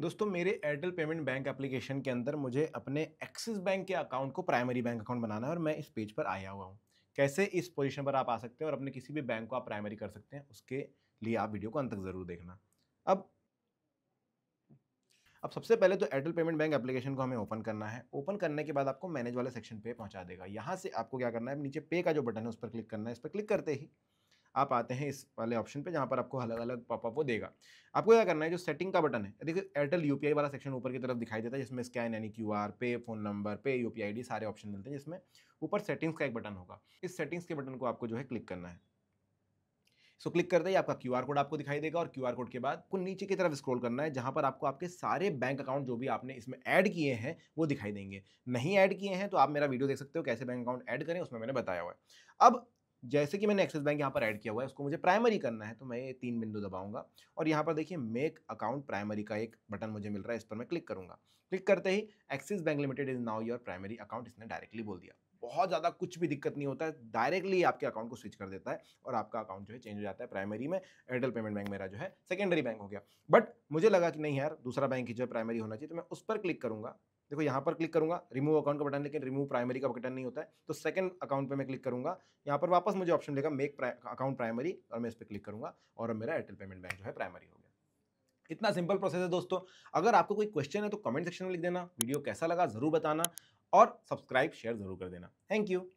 दोस्तों मेरे Airtel payment bank application के अंदर मुझे अपने एक्सिस बैंक के अकाउंट को प्राइमरी बैंक अकाउंट बनाना है और मैं इस पेज पर आया हुआ हूँ कैसे इस पोजीशन पर आप आ सकते हैं और अपने किसी भी बैंक को आप प्राइमरी कर सकते हैं उसके लिए आप वीडियो को अंत तक ज़रूर देखना अब अब सबसे पहले तो एयरटेल पेमेंट बैंक एप्लीकेशन को हमें ओपन करना है ओपन करने के बाद आपको मैनेज वाले सेक्शन पे पहुंचा देगा यहाँ से आपको क्या करना है नीचे पे का जो बटन है उस पर क्लिक करना है इस पर क्लिक करते ही आप आते हैं इस वाले ऑप्शन पे जहाँ पर आपको अलग अलग पॉपअप वो देगा आपको क्या करना है जो सेटिंग का बटन है देखिए एयरटेल यू वाला सेक्शन ऊपर की तरफ दिखाई देता है जिसमें स्कैन यानी क्यू पे फ़ोन नंबर पे यू पी सारे ऑप्शन मिलते हैं जिसमें ऊपर सेटिंग्स का एक बटन होगा इस सेटिंग्स के बटन को आपको जो है क्लिक करना है सो so, क्लिक करते ही आपका क्यू कोड आपको दिखाई देगा और क्यू कोड के बाद को नीचे की तरफ स्क्रॉल करना है जहाँ पर आपको आपके सारे बैंक अकाउंट जो भी आपने इसमें ऐड किए हैं वो दिखाई देंगे नहीं ऐड किए हैं तो आप मेरा वीडियो देख सकते हो कैसे बैंक अकाउंट ऐड करें उसमें मैंने बताया हुआ है अब जैसे कि मैंने एक्सिस बैंक यहाँ पर ऐड किया हुआ है उसको मुझे प्राइमरी करना है तो मैं ये तीन बिंदु दबाऊंगा और यहाँ पर देखिए मेक अकाउंट प्राइमरी का एक बटन मुझे मिल रहा है इस पर मैं क्लिक करूँगा क्लिक करते ही Axis bank limited is now your primary account इसने डायरेक्टली बोल दिया बहुत ज़्यादा कुछ भी दिक्कत नहीं होता है डायरेक्टली आपके अकाउंट को स्विच कर देता है और आपका अकाउंट जो है चेंज हो जाता है प्राइमरी में एयरटेल पेमेंट बैंक मेरा जो है सेकेंडरी बैंक हो गया बट मुझे लगा कि नहीं यार दूसरा बैंक ही जो है प्राइमरी होना चाहिए तो मैं उस पर क्लिक करूँगा देखो यहाँ पर क्लिक करूँगा रिमूव अकाउंट का बटन लेकिन रिमूव प्राइमरी का बटन नहीं होता है तो सेकंड अकाउंट पर मैं क्लिक करूँगा यहाँ पर वापस मुझे ऑप्शन देगा मेक अकाउंट प्राइमरी और मैं इस पर क्लिक करूँगा और मेरा एयरटेल पेमेंट बैंक जो है प्राइमरी हो गया इतना सिंपल प्रोसेस है दोस्तों अगर आपको कोई क्वेश्चन है तो कमेंट सेक्शन में लिख देना वीडियो कैसा लगा ज़रूर बताना और सब्सक्राइब शेयर ज़रूर कर देना थैंक यू